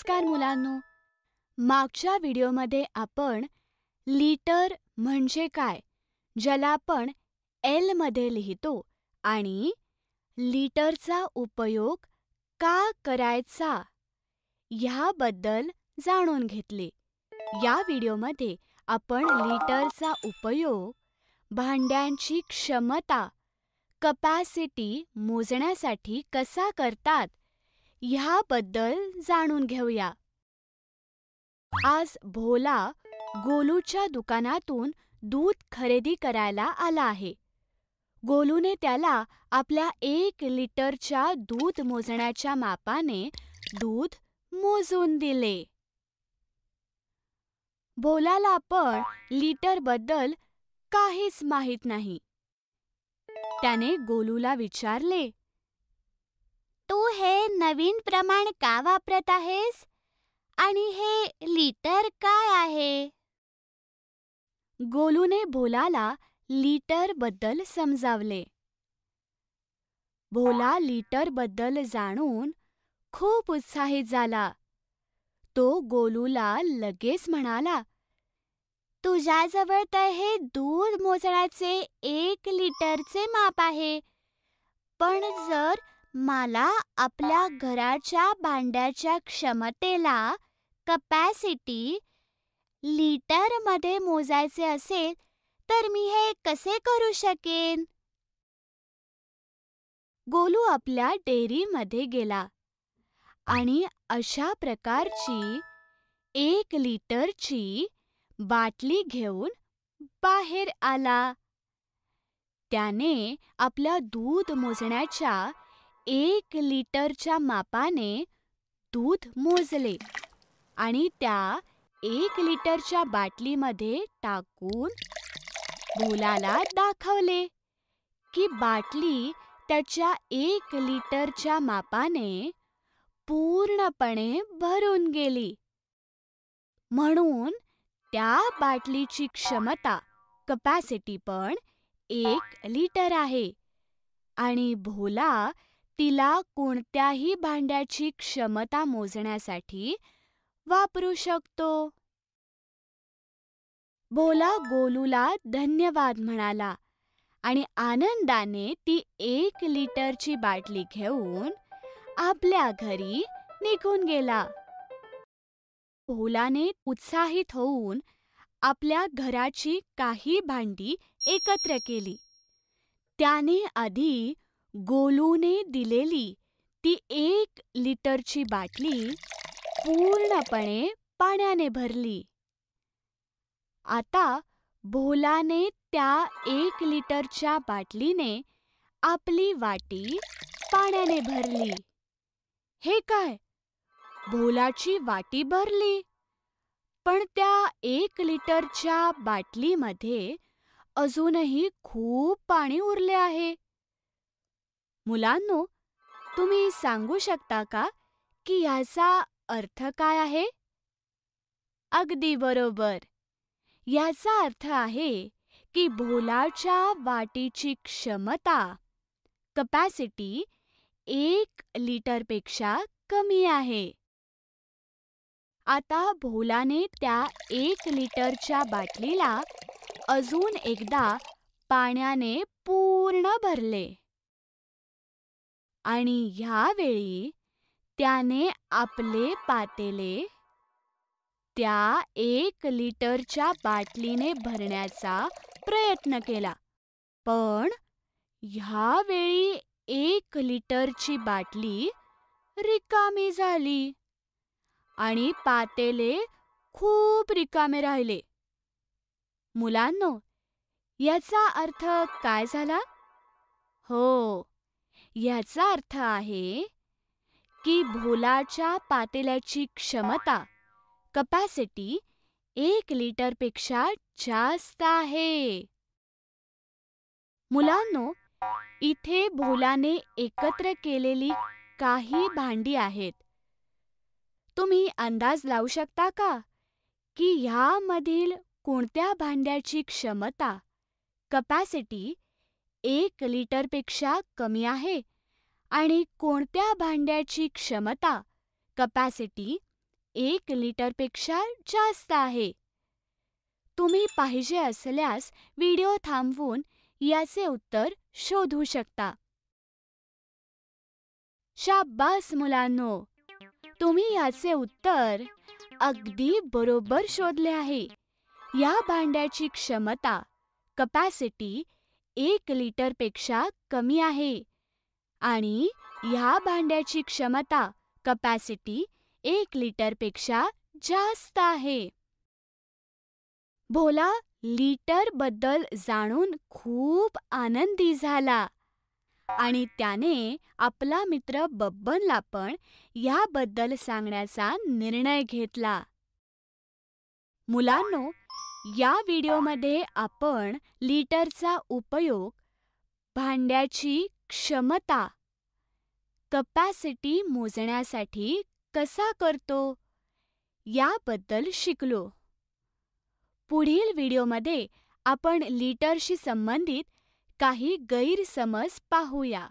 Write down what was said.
नमस्कार मुलांनो मागच्या व्हिडिओमध्ये आपण लिटर म्हणजे काय ज्याला आपण एलमध्ये लिहितो आणि लिटरचा उपयोग का करायचा ह्याबद्दल जाणून घेतले या व्हिडिओमध्ये आपण लीटरचा उपयोग भांड्यांची क्षमता कपॅसिटी मोजण्यासाठी कसा करतात ह्याबद्दल जाणून घेऊया आज भोला गोलूच्या दुकानातून दूध खरेदी करायला आला आहे गोलूने त्याला आपल्या एक लिटरच्या दूध मोजण्याच्या मापाने दूध मोजून दिले भोलाला पण लिटरबद्दल काहीच माहीत नाही त्याने गोलूला विचारले तू हे नवीन प्रमाण का वापरत आहेस आणि हे लिटर काय आहे गोलूने भोलाला लिटर बद्दल समजावले भोला लिटर बद्दल जाणून खूप उत्साहित झाला तो गोलूला लगेच म्हणाला तुझ्याजवळ तर हे दूध मोजण्याचे एक लिटरचे माप आहे पण जर मला आपल्या घराच्या भांड्याच्या क्षमतेला कपॅसिटी लिटरमध्ये मोजायचे असेल तर मी हे कसे करू शकेन गोलू आपल्या डेअरीमध्ये गेला आणि अशा प्रकारची एक लिटरची बाटली घेऊन बाहेर आला त्याने आपल्या दूध मोजण्याच्या एक लिटरच्या मापाने दूध मोजले आणि त्या एक लिटरच्या बाटलीमध्ये टाकून मुलाला दाखवले की बाटली त्याच्या एक लिटरच्या मापाने पूर्णपणे भरून गेली म्हणून त्या बाटलीची क्षमता कपॅसिटी पण एक लिटर आहे आणि भोला तिला कोणत्याही भांड्याची क्षमता मोजण्यासाठी वापरू शकतो भोला गोलूला धन्यवाद म्हणाला आणि आनंदाने ती एक लिटरची बाटली घेऊन आपल्या घरी निघून गेला भोलाने उत्साहित होऊन आपल्या घराची काही भांडी एकत्र केली त्याने आधी गोलूने दिलेली ती एक लिटरची बाटली पूर्णपणे पाण्याने भरली आता भोलाने त्या एक लिटरच्या बाटलीने आपली वाटी पाण्याने भरली हे काय भोलाची वाटी भरली पण त्या एक लिटरच्या बाटलीमध्ये अजूनही खूप पाणी उरले आहे मुलांनो तुम्ही सांगू शकता का की ह्याचा अर्थ काय आहे अगदी बरोबर याचा अर्थ आहे की भोलाच्या वाटीची क्षमता कपॅसिटी एक लिटरपेक्षा कमी आहे आता भोलाने त्या एक लिटरच्या बाटलीला अजून एकदा पाण्याने पूर्ण भरले आणि ह्यावेळी त्याने आपले पातेले त्या एक लिटरच्या बाटलीने भरण्याचा प्रयत्न केला पण ह्यावेळी एक लिटरची बाटली रिकामी झाली आणि पातेले खूप रिकामे राहिले मुलांनो याचा अर्थ काय झाला हो ह्याचा अर्थ आहे की भोलाच्या पातेल्याची क्षमता कपॅसिटी एक लिटरपेक्षा जास्त आहे मुलांनो इथे भोलाने एकत्र केलेली काही भांडी आहेत तुम्ही अंदाज लावू शकता का की ह्यामधील कोणत्या भांड्याची क्षमता कपॅसिटी एक लिटरपेक्षा कमी आहे आणि कोणत्या भांड्याची क्षमता कपॅसिटी एक लिटरपेक्षा जास्त आहे तुम्ही पाहिजे असल्यास व्हिडिओ थांबवून याचे उत्तर शोधू शकता शाबास मुलांनो तुम्ही याचे उत्तर अगदी बरोबर शोधले आहे या भांड्याची क्षमता कपॅसिटी एक लिटरपेक्षा कमी आहे आणि ह्या भांड्याची क्षमता कपॅसिटी एक लिटरपेक्षा जास्त आहे भोला लिटर बद्दल जाणून खूप आनंदी झाला आणि त्याने आपला मित्र बब्बनला पण याबद्दल सांगण्याचा निर्णय घेतला मुलांनो या व्हिडिओमध्ये आपण लिटरचा उपयोग भांड्याची क्षमता कपॅसिटी मोजण्यासाठी कसा करतो याबद्दल शिकलो पुढील व्हिडिओमध्ये आपण लिटरशी संबंधित काही गैरसमज पाहूया